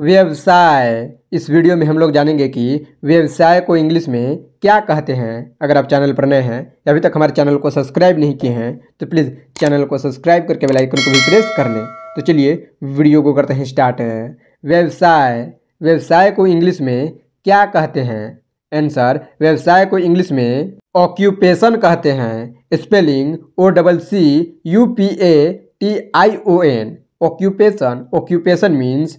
व्यवसाय इस वीडियो में हम लोग जानेंगे कि व्यवसाय को इंग्लिश में क्या कहते हैं अगर आप चैनल पर नए हैं या अभी तक हमारे चैनल को सब्सक्राइब नहीं किए हैं तो प्लीज़ चैनल को सब्सक्राइब करके बेल आइकन को भी प्रेस कर लें तो चलिए वीडियो को करते हैं स्टार्ट व्यवसाय व्यवसाय को इंग्लिश में क्या कहते हैं आंसर व्यवसाय को इंग्लिश में ऑक्यूपेशन कहते हैं spelling O double C U P A T I O N occupation occupation means